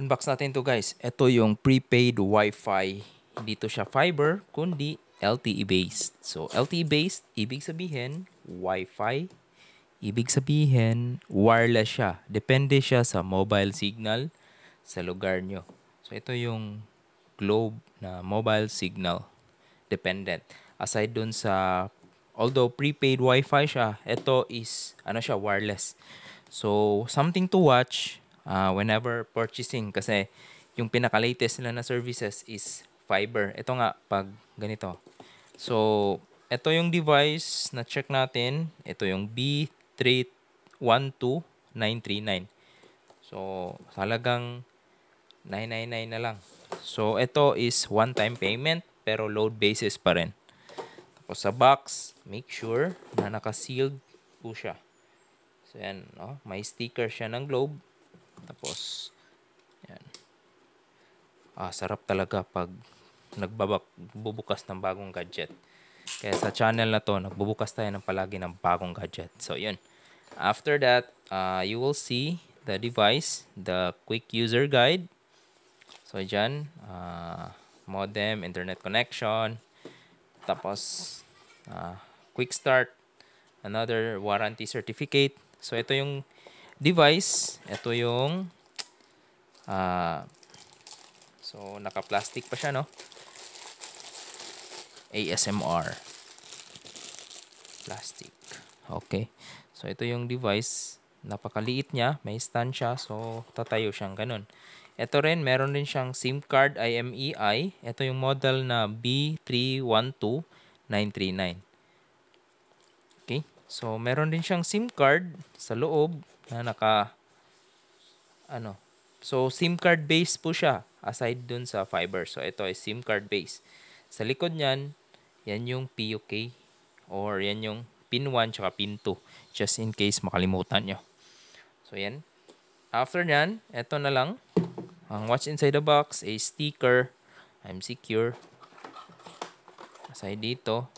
Unbox natin to guys. Ito yung prepaid Wi-Fi. Hindi to siya fiber, kundi LTE based. So LTE based, ibig sabihin Wi-Fi. Ibig sabihin wireless siya. Depende siya sa mobile signal sa lugar nyo. So ito yung globe na mobile signal dependent. Aside dun sa although prepaid Wi-Fi siya, ito is ano siya wireless. So something to watch uh, whenever purchasing kasi yung pinaka-latest nila na services is fiber. Ito nga pag ganito. So, ito yung device na check natin. Ito yung B312939. So, talagang 999 na lang. So, ito is one-time payment pero load basis pa rin. Tapos sa box, make sure na naka-sealed po siya. So, yan, no? may sticker siya ng globe tapos, yan. Ah, sarap talaga pag nagbabak, bubukas ng bagong gadget. Kaya sa channel na to, nagbubukas tayo ng palagi ng bagong gadget. So, yun. After that, uh, you will see the device, the quick user guide. So, dyan, uh, modem, internet connection, tapos uh, quick start, another warranty certificate. So, ito yung device. Ito yung uh, so naka-plastic pa siya no. ASMR. Plastic. Okay. So ito yung device. Napakaliit niya. May stand siya. So tatayo siyang ganun. Ito rin, meron din siyang SIM card IMEI. E ito yung model na B312939. Okay. So meron din siyang SIM card sa loob na naka ano. So SIM card based po siya aside dun sa fiber. So ito ay SIM card based. Sa likod niyan, yan yung PUK or yan yung pin 1 tsaka pin 2 just in case makalimutan nyo. So yan. After nyan, ito na lang. Ang watch inside the box, a sticker. I'm secure. Aside dito.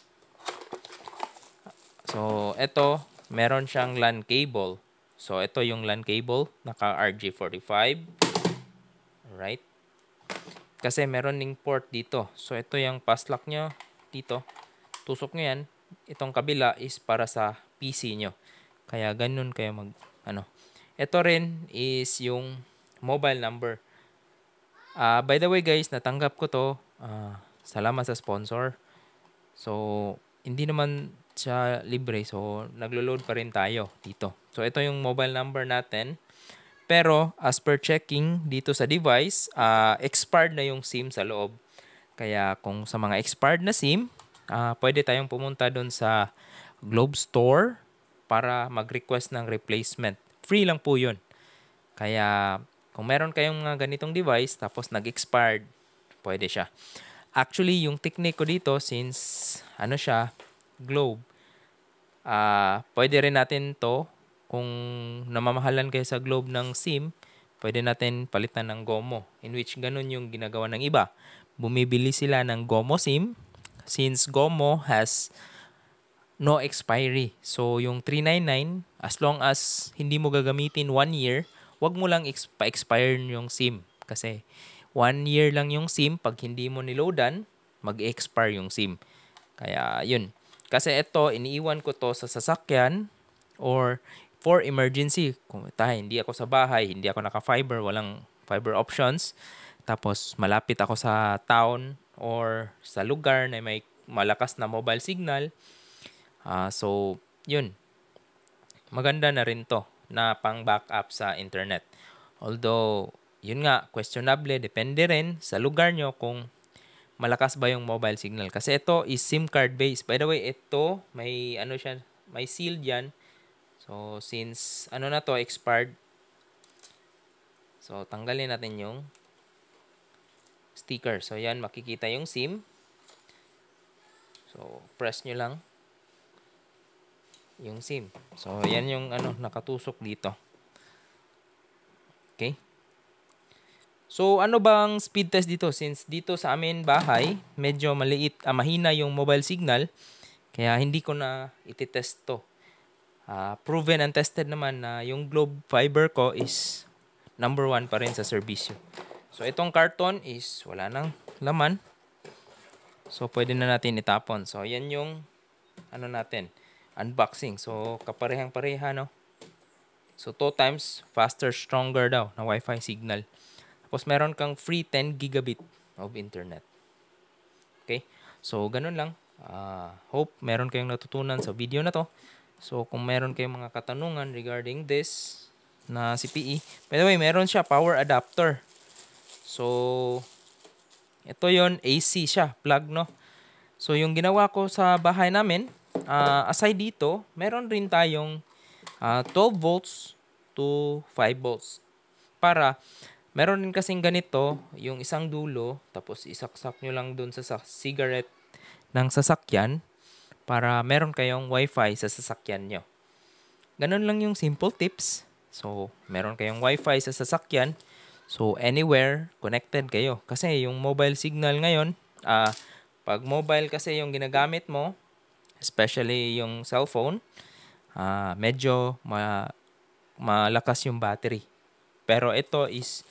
So, ito, meron siyang LAN cable. So, ito yung LAN cable, naka RJ45. Right? Kasi meron ning port dito. So, ito yung paslock nyo dito. Tusok nyo yan. Itong kabila is para sa PC nyo. Kaya, ganun kayo mag, ano. Ito rin is yung mobile number. Uh, by the way, guys, natanggap ko to. Uh, salamat sa sponsor. So, hindi naman siya libre. So, naglo-load pa rin tayo dito. So, ito yung mobile number natin. Pero, as per checking dito sa device, uh, expired na yung SIM sa loob. Kaya, kung sa mga expired na SIM, uh, pwede tayong pumunta doon sa Globe Store para mag-request ng replacement. Free lang po yun. Kaya, kung meron kayong mga ganitong device, tapos nag-expired, pwede siya. Actually, yung technique ko dito, since ano siya, globe, Uh, pwede rin natin to kung namamahalan kayo sa globe ng SIM, pwede natin palitan ng GOMO in which ganun yung ginagawa ng iba. Bumibili sila ng GOMO SIM since GOMO has no expiry. So, yung 399, as long as hindi mo gagamitin one year, wag mo lang pa-expire yung SIM. Kasi one year lang yung SIM. Pag hindi mo niloadan, mag-expire yung SIM. Kaya, yun. Kasi ito, iniiwan ko to sa sasakyan or for emergency. Kung tayo, hindi ako sa bahay, hindi ako naka-fiber, walang fiber options. Tapos malapit ako sa town or sa lugar na may malakas na mobile signal. Uh, so, yun. Maganda na rin to na pang backup sa internet. Although, yun nga, questionable, depende rin sa lugar nyo kung malakas ba yung mobile signal. Kasi ito is SIM card based. By the way, ito may ano siya, may sealed yan. So, since ano na to, expired. So, tanggalin natin yung sticker. So, yan, makikita yung SIM. So, press nyo lang yung SIM. So, yan yung ano, nakatusok dito. Okay. So, ano bang speed test dito? Since dito sa amin bahay, medyo maliit, ah, mahina yung mobile signal. Kaya hindi ko na ititest to. Uh, proven and tested naman na yung globe fiber ko is number one pa rin sa serbisyo. So, itong karton is wala nang laman. So, pwede na natin itapon. So, yan yung ano natin, unboxing. So, kaparehang-pareha, no? So, 2 times faster, stronger daw na Wi-Fi signal. Tapos meron kang free 10 gigabit of internet. Okay? So, ganun lang. Uh, hope meron kayong natutunan sa video na to. So, kung meron kayong mga katanungan regarding this na CPE. By the way, meron siya power adapter. So, ito yon AC siya, plug, no? So, yung ginawa ko sa bahay namin, uh, aside dito, meron rin tayong uh, ah, 12 volts to 5 volts para Meron din kasing ganito, yung isang dulo, tapos isaksak nyo lang dun sa, cigarette ng sasakyan para meron kayong wifi sa sasakyan nyo. Ganun lang yung simple tips. So, meron kayong wifi sa sasakyan. So, anywhere, connected kayo. Kasi yung mobile signal ngayon, uh, pag mobile kasi yung ginagamit mo, especially yung cellphone, uh, medyo ma malakas yung battery. Pero ito is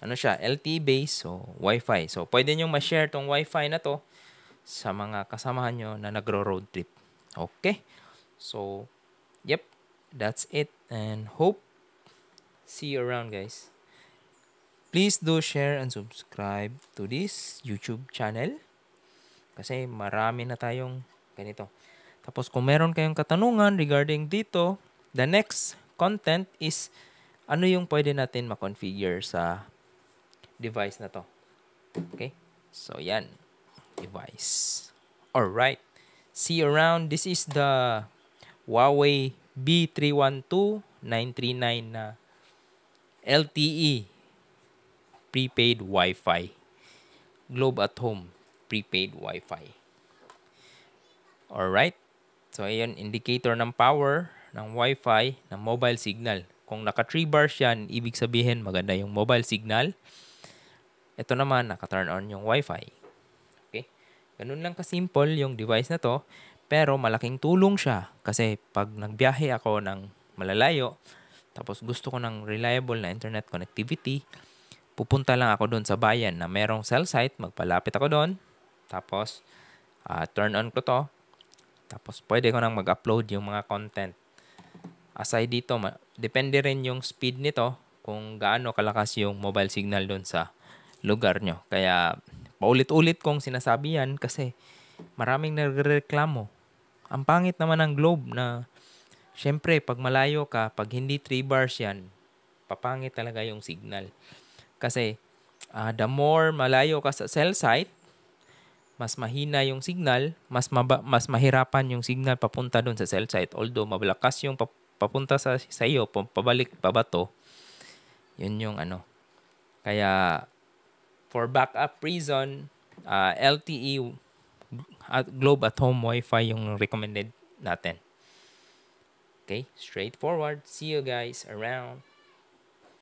ano siya, LTE base, so Wi-Fi. So, pwede nyo ma-share tong Wi-Fi na to sa mga kasamahan nyo na nagro-road trip. Okay? So, yep, that's it. And hope, see you around guys. Please do share and subscribe to this YouTube channel. Kasi marami na tayong ganito. Tapos kung meron kayong katanungan regarding dito, the next content is ano yung pwede natin ma-configure sa device na to. Okay? So, yan. Device. Alright. See around. This is the Huawei b 312 939 na LTE prepaid Wi-Fi. Globe at home prepaid Wi-Fi. Alright. So, ayan, indicator ng power, ng Wi-Fi, ng mobile signal. Kung naka 3 bars yan, ibig sabihin maganda yung mobile signal. Ito naman, naka-turn on yung Wi-Fi. Okay? Ganun lang kasimple yung device na to. Pero malaking tulong siya. Kasi pag nagbiyahe ako ng malalayo, tapos gusto ko ng reliable na internet connectivity, pupunta lang ako doon sa bayan na merong cell site, magpalapit ako doon. Tapos, uh, turn on ko to. Tapos, pwede ko nang mag-upload yung mga content. Aside dito, depende rin yung speed nito kung gaano kalakas yung mobile signal doon sa lugar nyo. Kaya paulit-ulit kong sinasabi yan kasi maraming nagreklamo. Ang pangit naman ng globe na syempre pag malayo ka, pag hindi 3 bars yan, papangit talaga yung signal. Kasi uh, the more malayo ka sa cell site, mas mahina yung signal, mas maba, mas mahirapan yung signal papunta doon sa cell site. Although mablakas yung papunta sa sa iyo, pabalik pabato. Yun yung ano. Kaya For backup reason, uh, LTE at Globe at Home Wi-Fi yung recommended natin. Okay, straightforward. See you guys around.